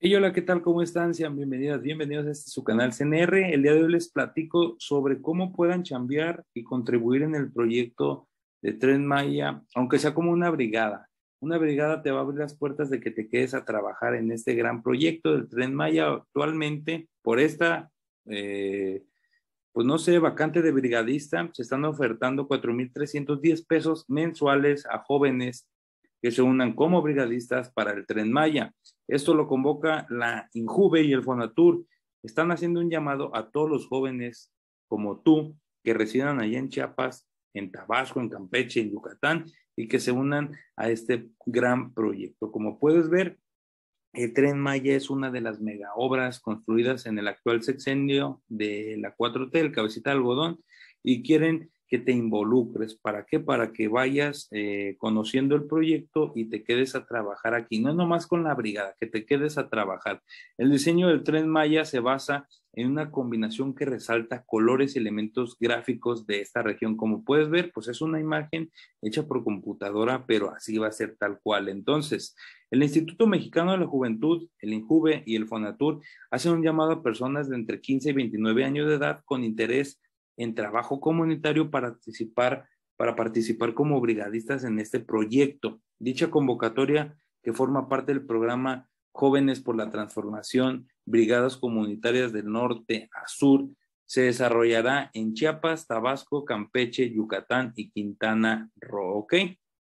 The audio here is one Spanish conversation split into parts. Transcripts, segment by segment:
Hey, hola, ¿qué tal? ¿Cómo están? Sean bienvenidas, bienvenidos a este, su canal CNR. El día de hoy les platico sobre cómo puedan chambear y contribuir en el proyecto de Tren Maya, aunque sea como una brigada. Una brigada te va a abrir las puertas de que te quedes a trabajar en este gran proyecto del Tren Maya actualmente por esta, eh, pues no sé, vacante de brigadista. Se están ofertando 4.310 pesos mensuales a jóvenes que se unan como brigadistas para el tren Maya. Esto lo convoca la Injuve y el Fonatur. Están haciendo un llamado a todos los jóvenes como tú que residan allá en Chiapas, en Tabasco, en Campeche, en Yucatán y que se unan a este gran proyecto. Como puedes ver, el tren Maya es una de las mega obras construidas en el actual sexenio de la 4T, el cabecita de algodón, y quieren que te involucres. ¿Para qué? Para que vayas eh, conociendo el proyecto y te quedes a trabajar aquí. No nomás con la brigada, que te quedes a trabajar. El diseño del tren Maya se basa en una combinación que resalta colores y elementos gráficos de esta región. Como puedes ver, pues es una imagen hecha por computadora, pero así va a ser tal cual. Entonces, el Instituto Mexicano de la Juventud, el INJUVE y el FONATUR hacen un llamado a personas de entre 15 y 29 años de edad con interés en trabajo comunitario para participar, para participar como brigadistas en este proyecto. Dicha convocatoria, que forma parte del programa Jóvenes por la Transformación, Brigadas Comunitarias del Norte a Sur, se desarrollará en Chiapas, Tabasco, Campeche, Yucatán y Quintana Roo. ¿Ok?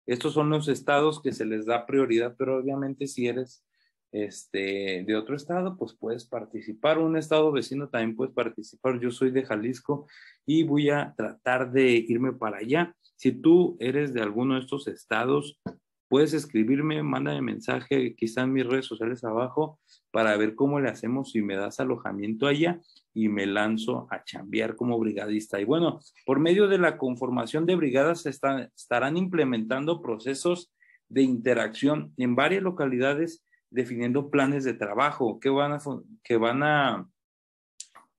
Estos son los estados que se les da prioridad, pero obviamente si eres este, de otro estado, pues puedes participar, un estado vecino también puedes participar. Yo soy de Jalisco y voy a tratar de irme para allá. Si tú eres de alguno de estos estados, puedes escribirme, mándame mensaje, quizá en mis redes sociales abajo, para ver cómo le hacemos si me das alojamiento allá y me lanzo a chambear como brigadista. Y bueno, por medio de la conformación de brigadas estarán implementando procesos de interacción en varias localidades definiendo planes de trabajo, que van a, que van a,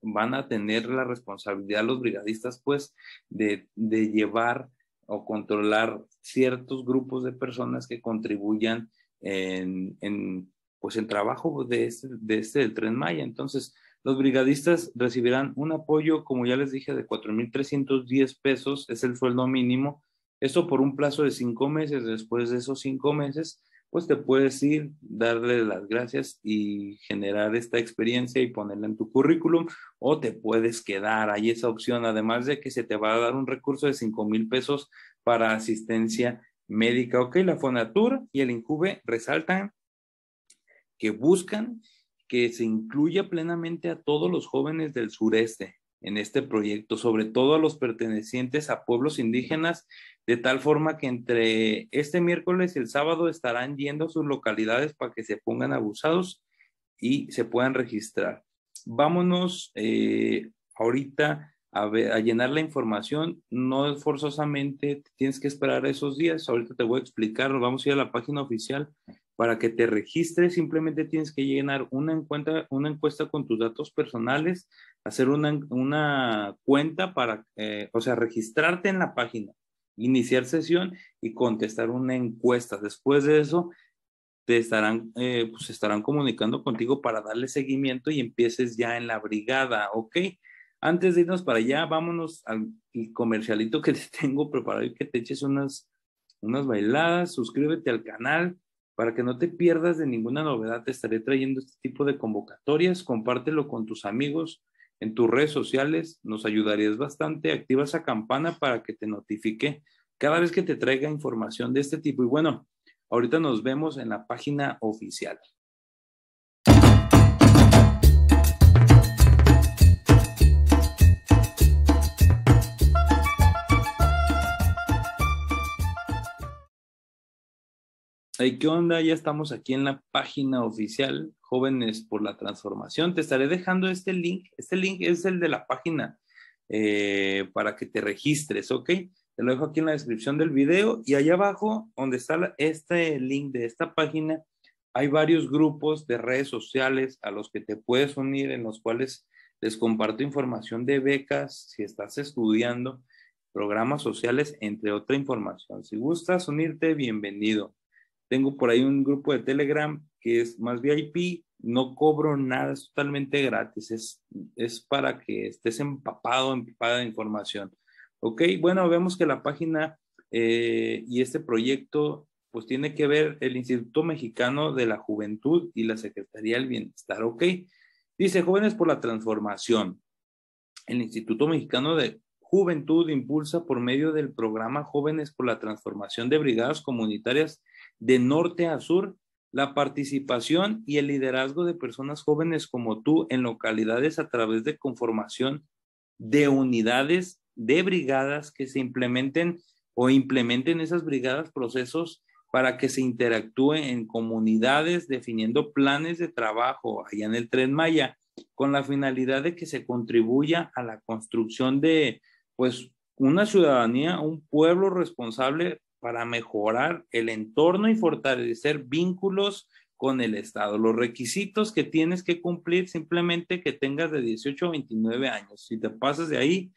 van a tener la responsabilidad los brigadistas, pues, de, de llevar o controlar ciertos grupos de personas que contribuyan en, en pues, en trabajo de este, de este, del Tren Maya. Entonces, los brigadistas recibirán un apoyo, como ya les dije, de 4.310 pesos, es el sueldo mínimo. Esto por un plazo de cinco meses. Después de esos cinco meses, pues te puedes ir, darle las gracias y generar esta experiencia y ponerla en tu currículum o te puedes quedar. Hay esa opción, además de que se te va a dar un recurso de 5 mil pesos para asistencia médica. Ok, la Fonatur y el INCUBE resaltan que buscan que se incluya plenamente a todos los jóvenes del sureste, en este proyecto, sobre todo a los pertenecientes a pueblos indígenas, de tal forma que entre este miércoles y el sábado estarán yendo a sus localidades para que se pongan abusados y se puedan registrar. Vámonos eh, ahorita a, llenar la información, no forzosamente tienes que esperar esos días, ahorita te voy a explicar, vamos a ir a la página oficial para que te registres simplemente tienes que llenar una, encuesta, una encuesta con tus datos personales, hacer una, una cuenta para, eh, o sea, registrarte en la página, iniciar sesión y contestar una encuesta. Después de eso, te estarán, eh, pues estarán comunicando contigo para darle seguimiento y empieces ya en la brigada, ¿ok? Antes de irnos para allá, vámonos al comercialito que te tengo preparado y que te eches unas, unas bailadas, suscríbete al canal, para que no te pierdas de ninguna novedad, te estaré trayendo este tipo de convocatorias. Compártelo con tus amigos en tus redes sociales. Nos ayudarías bastante. Activa esa campana para que te notifique cada vez que te traiga información de este tipo. Y bueno, ahorita nos vemos en la página oficial. ¿Qué onda? Ya estamos aquí en la página oficial Jóvenes por la Transformación. Te estaré dejando este link. Este link es el de la página eh, para que te registres, ¿ok? Te lo dejo aquí en la descripción del video y allá abajo, donde está este link de esta página, hay varios grupos de redes sociales a los que te puedes unir, en los cuales les comparto información de becas, si estás estudiando, programas sociales, entre otra información. Si gustas unirte, bienvenido. Tengo por ahí un grupo de Telegram que es más VIP, no cobro nada, es totalmente gratis, es, para que estés empapado, empapada de información. Ok, bueno, vemos que la página eh, y este proyecto pues tiene que ver el Instituto Mexicano de la Juventud y la Secretaría del Bienestar, ok. Dice Jóvenes por la Transformación. El Instituto Mexicano de, Juventud impulsa por medio del programa Jóvenes por la Transformación de Brigadas Comunitarias de Norte a Sur la participación y el liderazgo de personas jóvenes como tú en localidades a través de conformación de unidades de brigadas que se implementen o implementen esas brigadas procesos para que se interactúe en comunidades definiendo planes de trabajo allá en el tren Maya con la finalidad de que se contribuya a la construcción de, pues una ciudadanía, un pueblo responsable para mejorar el entorno y fortalecer vínculos con el Estado. Los requisitos que tienes que cumplir simplemente que tengas de 18 a 29 años. Si te pasas de ahí,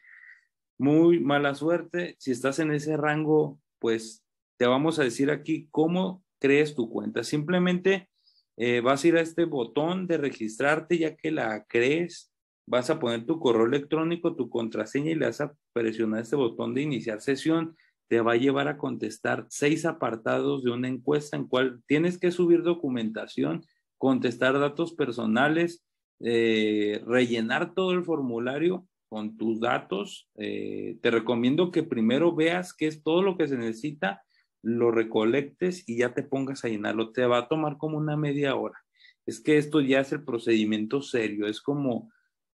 muy mala suerte. Si estás en ese rango, pues te vamos a decir aquí cómo crees tu cuenta. Simplemente eh, vas a ir a este botón de registrarte ya que la crees vas a poner tu correo electrónico, tu contraseña y le vas a presionar este botón de iniciar sesión. Te va a llevar a contestar seis apartados de una encuesta en cual tienes que subir documentación, contestar datos personales, eh, rellenar todo el formulario con tus datos. Eh, te recomiendo que primero veas qué es todo lo que se necesita, lo recolectes y ya te pongas a llenarlo. Te va a tomar como una media hora. Es que esto ya es el procedimiento serio, es como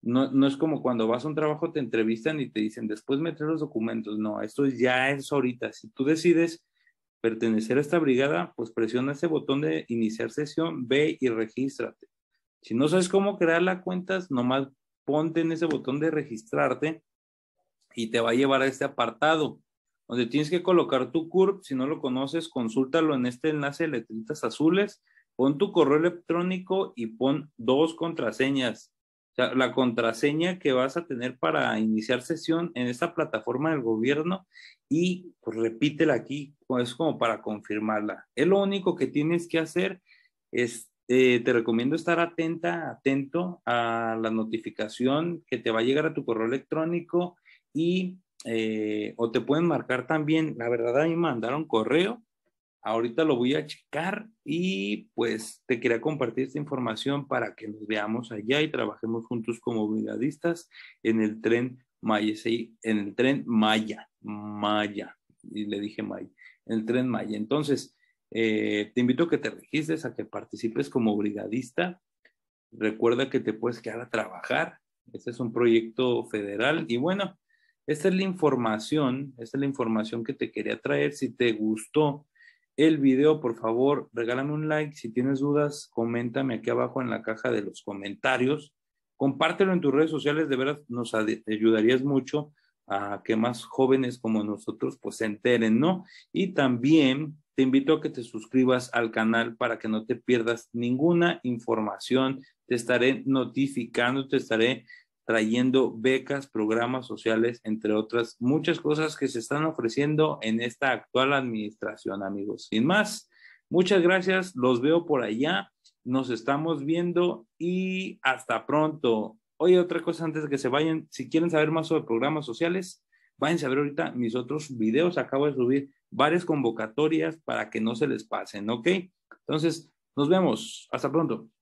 no, es como cuando vas a un trabajo, te entrevistan y te dicen, después meter los documentos. No, esto ya es ahorita. Si tú decides pertenecer a esta brigada, pues presiona ese botón de iniciar sesión, ve y regístrate. Si no sabes cómo crear las cuentas, nomás ponte en ese botón de registrarte y te va a llevar a este apartado donde tienes que colocar tu CURP. Si no lo conoces, consúltalo en este enlace de letritas azules. Pon tu correo electrónico y pon dos contraseñas la contraseña que vas a tener para iniciar sesión en esta plataforma del gobierno y pues, repítela aquí, pues, es como para confirmarla. Es lo único que tienes que hacer. Es, eh, te recomiendo estar atenta, atento a la notificación que te va a llegar a tu correo electrónico y eh, o te pueden marcar también. La verdad, a mí me mandaron correo Ahorita lo voy a checar y pues te quería compartir esta información para que nos veamos allá y trabajemos juntos como brigadistas en el tren Maya, en el tren Maya, Maya, y le dije Maya, el tren Maya. Entonces, eh, te invito a que te registres, a que participes como brigadista. Recuerda que te puedes quedar a trabajar. Este es un proyecto federal y bueno, esta es la información, esta es la información que te quería traer. Si te gustó, el video, por favor, regálame un like. Si tienes dudas, coméntame aquí abajo en la caja de los comentarios. Compártelo en tus redes sociales, de verdad nos ayudarías mucho a que más jóvenes como nosotros pues se enteren, ¿no? Y también te invito a que te suscribas al canal para que no te pierdas ninguna información. Te estaré notificando, te estaré trayendo becas, programas sociales, entre otras muchas cosas que se están ofreciendo en esta actual administración, amigos. Sin más, muchas gracias, los veo por allá, nos estamos viendo y hasta pronto. Oye, otra cosa antes de que se vayan, si quieren saber más sobre programas sociales, váyanse a ver ahorita mis otros videos, acabo de subir varias convocatorias para que no se les pasen, ¿ok? Entonces, nos vemos, hasta pronto.